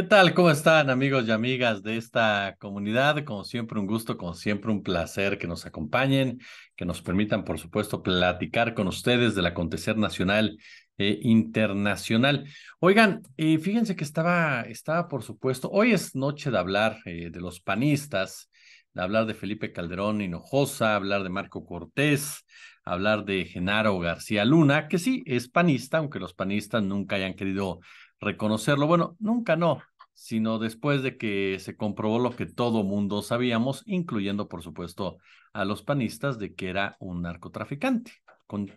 ¿Qué tal? ¿Cómo están amigos y amigas de esta comunidad? Como siempre un gusto, como siempre un placer que nos acompañen, que nos permitan, por supuesto, platicar con ustedes del acontecer nacional e internacional. Oigan, eh, fíjense que estaba, estaba, por supuesto, hoy es noche de hablar eh, de los panistas, de hablar de Felipe Calderón Hinojosa, hablar de Marco Cortés, hablar de Genaro García Luna, que sí es panista, aunque los panistas nunca hayan querido reconocerlo. Bueno, nunca no, sino después de que se comprobó lo que todo mundo sabíamos, incluyendo, por supuesto, a los panistas, de que era un narcotraficante con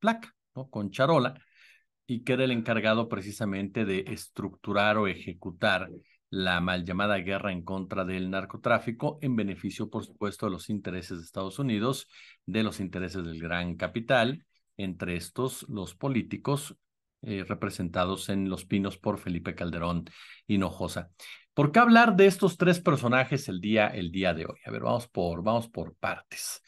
placa, ¿no? con charola, y que era el encargado precisamente de estructurar o ejecutar la mal llamada guerra en contra del narcotráfico, en beneficio, por supuesto, de los intereses de Estados Unidos, de los intereses del gran capital, entre estos los políticos eh, representados en Los Pinos por Felipe Calderón Hinojosa. ¿Por qué hablar de estos tres personajes el día, el día de hoy? A ver, vamos por, vamos por partes.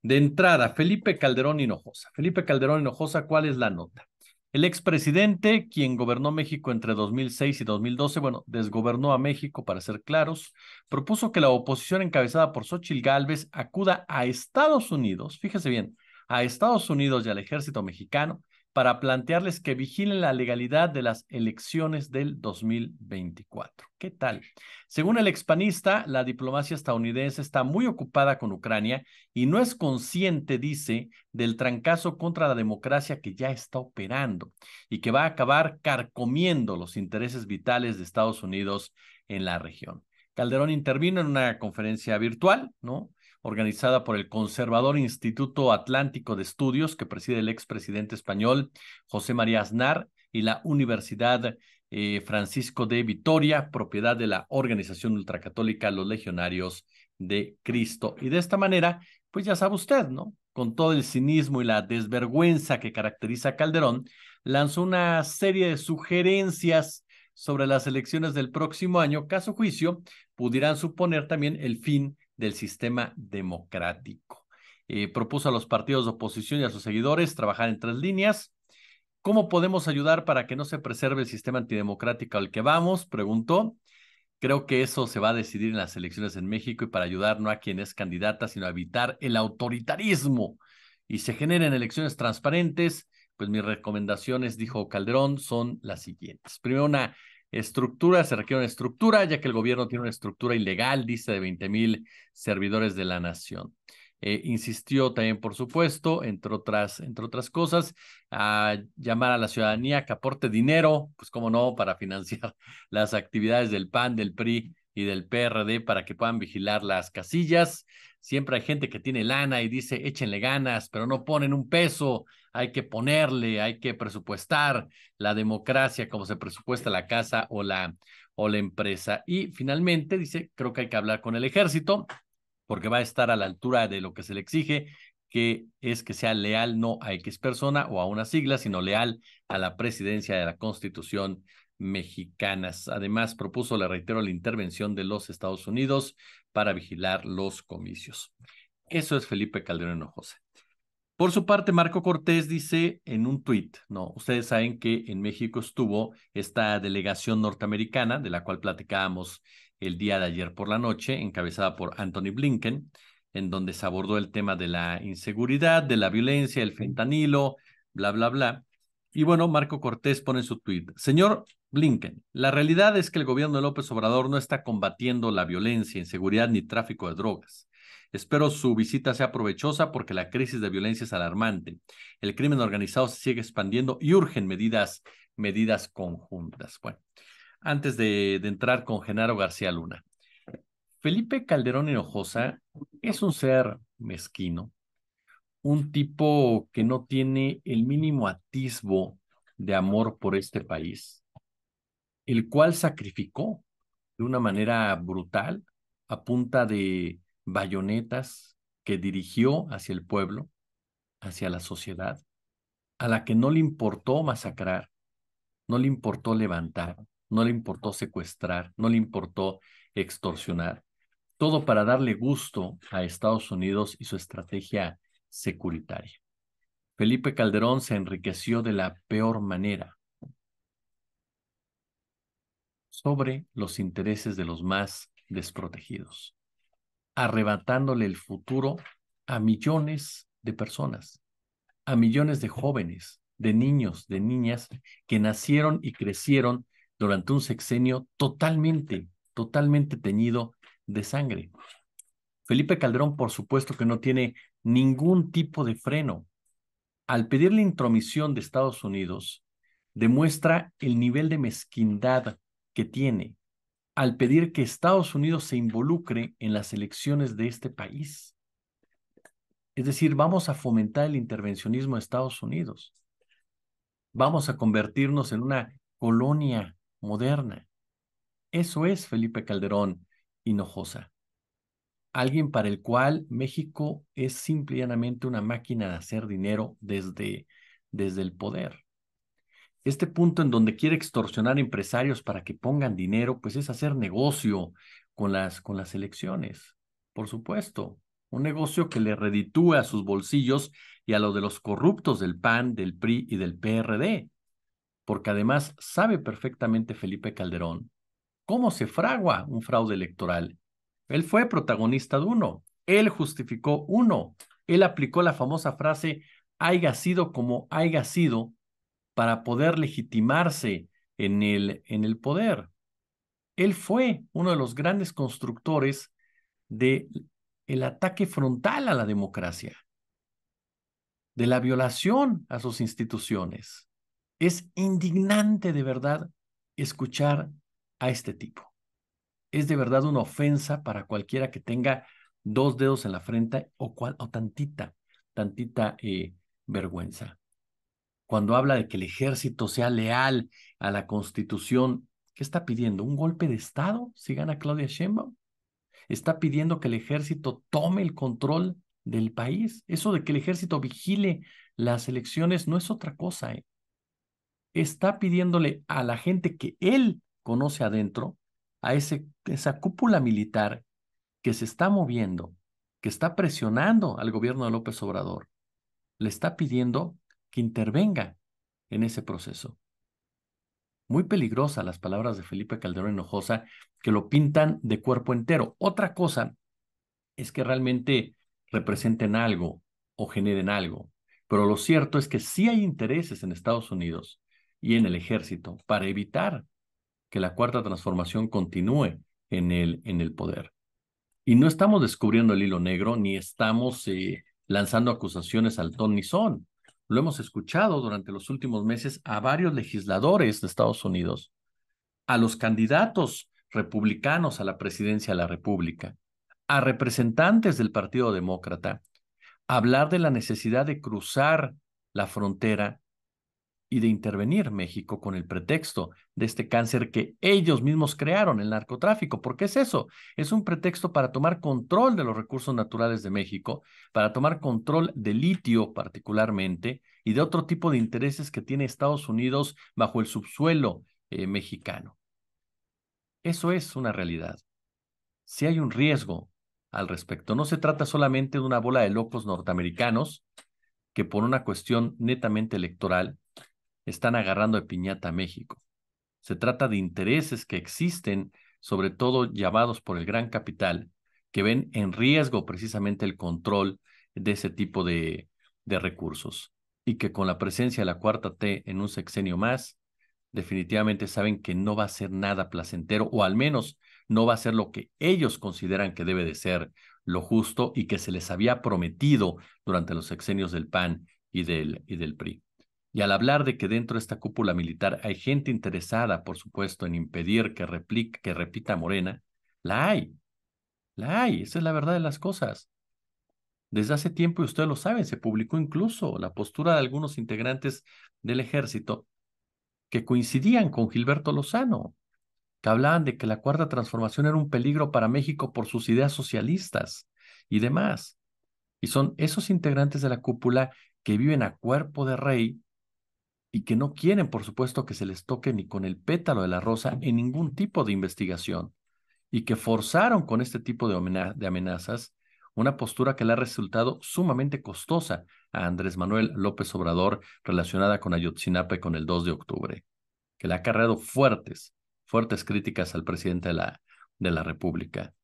De entrada, Felipe Calderón Hinojosa. Felipe Calderón Hinojosa, ¿cuál es la nota? El expresidente, quien gobernó México entre 2006 y 2012, bueno, desgobernó a México, para ser claros, propuso que la oposición encabezada por Xochitl Gálvez acuda a Estados Unidos, fíjese bien, a Estados Unidos y al ejército mexicano para plantearles que vigilen la legalidad de las elecciones del 2024. ¿Qué tal? Según el expanista, la diplomacia estadounidense está muy ocupada con Ucrania y no es consciente, dice, del trancazo contra la democracia que ya está operando y que va a acabar carcomiendo los intereses vitales de Estados Unidos en la región. Calderón intervino en una conferencia virtual, ¿no? organizada por el conservador Instituto Atlántico de Estudios que preside el expresidente español José María Aznar y la Universidad eh, Francisco de Vitoria, propiedad de la organización ultracatólica Los Legionarios de Cristo. Y de esta manera, pues ya sabe usted, ¿no? Con todo el cinismo y la desvergüenza que caracteriza Calderón, lanzó una serie de sugerencias sobre las elecciones del próximo año, caso juicio, pudieran suponer también el fin del sistema democrático. Eh, propuso a los partidos de oposición y a sus seguidores trabajar en tres líneas. ¿Cómo podemos ayudar para que no se preserve el sistema antidemocrático al que vamos? Preguntó. Creo que eso se va a decidir en las elecciones en México y para ayudar no a quien es candidata, sino a evitar el autoritarismo y se generen elecciones transparentes, pues mis recomendaciones, dijo Calderón, son las siguientes. Primero, una Estructura, se requiere una estructura, ya que el gobierno tiene una estructura ilegal, dice, de 20 mil servidores de la nación. Eh, insistió también, por supuesto, entre otras, entre otras cosas, a llamar a la ciudadanía que aporte dinero, pues cómo no, para financiar las actividades del PAN, del PRI y del PRD para que puedan vigilar las casillas. Siempre hay gente que tiene lana y dice, échenle ganas, pero no ponen un peso hay que ponerle, hay que presupuestar la democracia como se presupuesta la casa o la, o la empresa. Y finalmente dice, creo que hay que hablar con el ejército porque va a estar a la altura de lo que se le exige, que es que sea leal no a X persona o a una sigla, sino leal a la presidencia de la Constitución mexicana. Además, propuso, le reitero, la intervención de los Estados Unidos para vigilar los comicios. Eso es Felipe Calderón Hinojosa. Por su parte, Marco Cortés dice en un tuit, no, ustedes saben que en México estuvo esta delegación norteamericana de la cual platicábamos el día de ayer por la noche, encabezada por Anthony Blinken, en donde se abordó el tema de la inseguridad, de la violencia, el fentanilo, bla, bla, bla. Y bueno, Marco Cortés pone en su tuit, señor Blinken, la realidad es que el gobierno de López Obrador no está combatiendo la violencia, inseguridad ni tráfico de drogas. Espero su visita sea provechosa porque la crisis de violencia es alarmante. El crimen organizado se sigue expandiendo y urgen medidas, medidas conjuntas. Bueno, antes de, de entrar con Genaro García Luna, Felipe Calderón Hinojosa es un ser mezquino, un tipo que no tiene el mínimo atisbo de amor por este país, el cual sacrificó de una manera brutal a punta de bayonetas que dirigió hacia el pueblo, hacia la sociedad, a la que no le importó masacrar, no le importó levantar, no le importó secuestrar, no le importó extorsionar. Todo para darle gusto a Estados Unidos y su estrategia securitaria. Felipe Calderón se enriqueció de la peor manera sobre los intereses de los más desprotegidos arrebatándole el futuro a millones de personas, a millones de jóvenes, de niños, de niñas que nacieron y crecieron durante un sexenio totalmente, totalmente teñido de sangre. Felipe Calderón, por supuesto que no tiene ningún tipo de freno. Al pedir la intromisión de Estados Unidos, demuestra el nivel de mezquindad que tiene, al pedir que Estados Unidos se involucre en las elecciones de este país. Es decir, vamos a fomentar el intervencionismo de Estados Unidos. Vamos a convertirnos en una colonia moderna. Eso es Felipe Calderón Hinojosa. Alguien para el cual México es simplemente una máquina de hacer dinero desde, desde el poder este punto en donde quiere extorsionar empresarios para que pongan dinero, pues es hacer negocio con las, con las elecciones, por supuesto. Un negocio que le reditúa a sus bolsillos y a lo de los corruptos del PAN, del PRI y del PRD. Porque además sabe perfectamente Felipe Calderón cómo se fragua un fraude electoral. Él fue protagonista de uno, él justificó uno, él aplicó la famosa frase, haya sido como haya sido, para poder legitimarse en el, en el poder. Él fue uno de los grandes constructores del el ataque frontal a la democracia, de la violación a sus instituciones. Es indignante de verdad escuchar a este tipo. Es de verdad una ofensa para cualquiera que tenga dos dedos en la frente o, cual, o tantita, tantita eh, vergüenza cuando habla de que el ejército sea leal a la constitución, ¿qué está pidiendo? ¿Un golpe de Estado si gana Claudia Sheinbaum? ¿Está pidiendo que el ejército tome el control del país? Eso de que el ejército vigile las elecciones no es otra cosa. ¿eh? Está pidiéndole a la gente que él conoce adentro, a ese, esa cúpula militar que se está moviendo, que está presionando al gobierno de López Obrador, le está pidiendo intervenga en ese proceso. Muy peligrosas las palabras de Felipe Calderón Hinojosa que lo pintan de cuerpo entero. Otra cosa es que realmente representen algo o generen algo. Pero lo cierto es que sí hay intereses en Estados Unidos y en el ejército para evitar que la cuarta transformación continúe en el, en el poder. Y no estamos descubriendo el hilo negro ni estamos eh, lanzando acusaciones al ton ni son. Lo hemos escuchado durante los últimos meses a varios legisladores de Estados Unidos, a los candidatos republicanos a la presidencia de la República, a representantes del Partido Demócrata, hablar de la necesidad de cruzar la frontera y de intervenir México con el pretexto de este cáncer que ellos mismos crearon, el narcotráfico. ¿Por qué es eso? Es un pretexto para tomar control de los recursos naturales de México, para tomar control del litio particularmente y de otro tipo de intereses que tiene Estados Unidos bajo el subsuelo eh, mexicano. Eso es una realidad. Si hay un riesgo al respecto, no se trata solamente de una bola de locos norteamericanos que por una cuestión netamente electoral están agarrando de piñata a México. Se trata de intereses que existen, sobre todo llamados por el gran capital, que ven en riesgo precisamente el control de ese tipo de, recursos y que con la presencia de la cuarta T en un sexenio más, definitivamente saben que no va a ser nada placentero o al menos no va a ser lo que ellos consideran que debe de ser lo justo y que se les había prometido durante los sexenios del PAN y del, y del PRI. Y al hablar de que dentro de esta cúpula militar hay gente interesada, por supuesto, en impedir que, replique, que repita Morena, la hay, la hay, esa es la verdad de las cosas. Desde hace tiempo, y ustedes lo saben, se publicó incluso la postura de algunos integrantes del ejército que coincidían con Gilberto Lozano, que hablaban de que la cuarta transformación era un peligro para México por sus ideas socialistas y demás. Y son esos integrantes de la cúpula que viven a cuerpo de rey y que no quieren, por supuesto, que se les toque ni con el pétalo de la rosa en ningún tipo de investigación, y que forzaron con este tipo de amenazas una postura que le ha resultado sumamente costosa a Andrés Manuel López Obrador relacionada con Ayotzinapa con el 2 de octubre, que le ha cargado fuertes, fuertes críticas al presidente de la, de la República.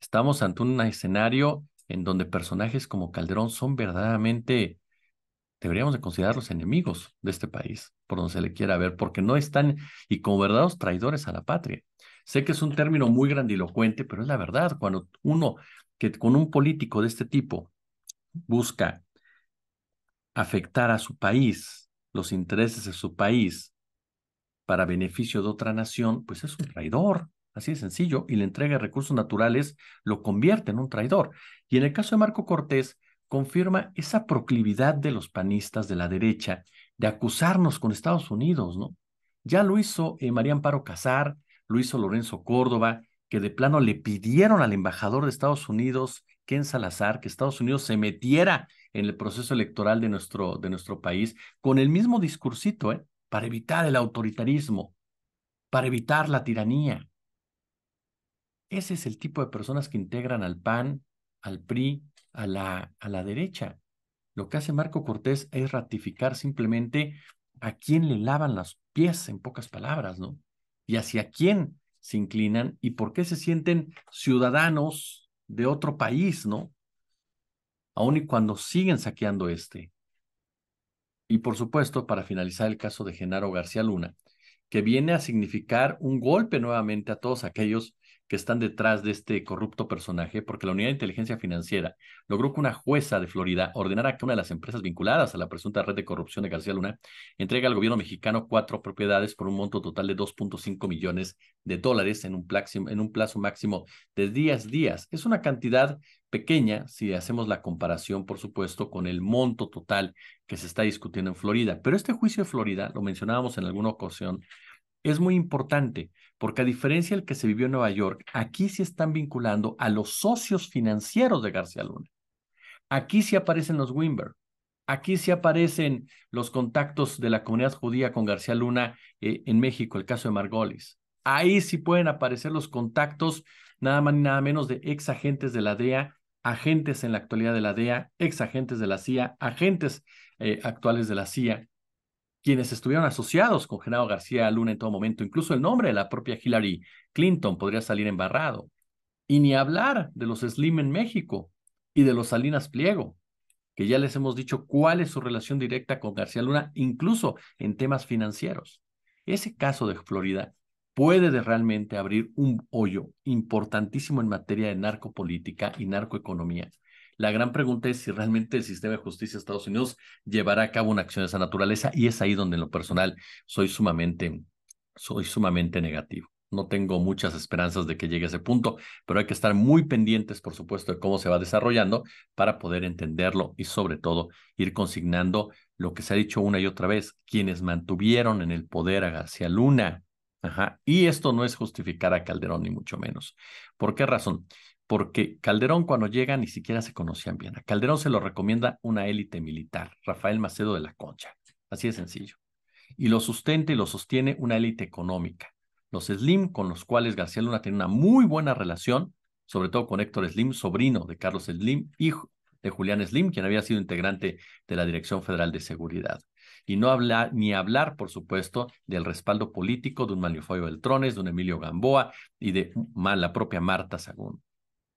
Estamos ante un escenario en donde personajes como Calderón son verdaderamente deberíamos de considerarlos enemigos de este país, por donde se le quiera ver, porque no están y como verdaderos traidores a la patria. Sé que es un término muy grandilocuente, pero es la verdad. Cuando uno que con un político de este tipo busca afectar a su país, los intereses de su país, para beneficio de otra nación, pues es un traidor, así de sencillo, y la entrega de recursos naturales lo convierte en un traidor. Y en el caso de Marco Cortés, confirma esa proclividad de los panistas de la derecha de acusarnos con Estados Unidos, ¿no? Ya lo hizo eh, María Amparo Casar, lo hizo Lorenzo Córdoba, que de plano le pidieron al embajador de Estados Unidos, Ken Salazar, que Estados Unidos se metiera en el proceso electoral de nuestro, de nuestro país con el mismo discursito, ¿eh? Para evitar el autoritarismo, para evitar la tiranía. Ese es el tipo de personas que integran al PAN, al PRI, a la, a la derecha. Lo que hace Marco Cortés es ratificar simplemente a quién le lavan las pies, en pocas palabras, ¿no? Y hacia quién se inclinan y por qué se sienten ciudadanos de otro país, ¿no? Aun y cuando siguen saqueando este. Y por supuesto, para finalizar el caso de Genaro García Luna, que viene a significar un golpe nuevamente a todos aquellos que están detrás de este corrupto personaje, porque la Unidad de Inteligencia Financiera logró que una jueza de Florida ordenara que una de las empresas vinculadas a la presunta red de corrupción de García Luna entregue al gobierno mexicano cuatro propiedades por un monto total de 2.5 millones de dólares en un, plazo, en un plazo máximo de 10 días. Es una cantidad pequeña si hacemos la comparación, por supuesto, con el monto total que se está discutiendo en Florida. Pero este juicio de Florida, lo mencionábamos en alguna ocasión, es muy importante, porque a diferencia del que se vivió en Nueva York, aquí se están vinculando a los socios financieros de García Luna. Aquí sí aparecen los Wimber, aquí sí aparecen los contactos de la comunidad judía con García Luna eh, en México, el caso de Margolis. Ahí sí pueden aparecer los contactos, nada más ni nada menos, de ex agentes de la DEA, agentes en la actualidad de la DEA, ex agentes de la CIA, agentes eh, actuales de la CIA quienes estuvieron asociados con Genaro García Luna en todo momento, incluso el nombre de la propia Hillary Clinton podría salir embarrado. Y ni hablar de los Slim en México y de los Salinas Pliego, que ya les hemos dicho cuál es su relación directa con García Luna, incluso en temas financieros. Ese caso de Florida puede realmente abrir un hoyo importantísimo en materia de narcopolítica y narcoeconomía, la gran pregunta es si realmente el sistema de justicia de Estados Unidos llevará a cabo una acción de esa naturaleza y es ahí donde en lo personal soy sumamente, soy sumamente negativo. No tengo muchas esperanzas de que llegue a ese punto, pero hay que estar muy pendientes, por supuesto, de cómo se va desarrollando para poder entenderlo y sobre todo ir consignando lo que se ha dicho una y otra vez, quienes mantuvieron en el poder a García Luna. Ajá. Y esto no es justificar a Calderón, ni mucho menos. ¿Por qué razón? porque Calderón cuando llega ni siquiera se conocían bien. A Calderón se lo recomienda una élite militar, Rafael Macedo de la Concha, así de sencillo. Y lo sustenta y lo sostiene una élite económica, los Slim, con los cuales García Luna tiene una muy buena relación, sobre todo con Héctor Slim, sobrino de Carlos Slim, hijo de Julián Slim, quien había sido integrante de la Dirección Federal de Seguridad. Y no hablar, ni hablar, por supuesto, del respaldo político de un Manlio Beltrones, de un Emilio Gamboa y de mm, la propia Marta Sagún.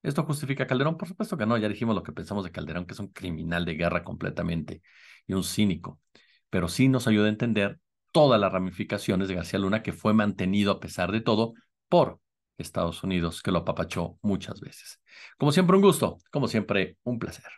¿Esto justifica a Calderón? Por supuesto que no, ya dijimos lo que pensamos de Calderón, que es un criminal de guerra completamente y un cínico, pero sí nos ayuda a entender todas las ramificaciones de García Luna que fue mantenido a pesar de todo por Estados Unidos, que lo apapachó muchas veces. Como siempre, un gusto, como siempre, un placer.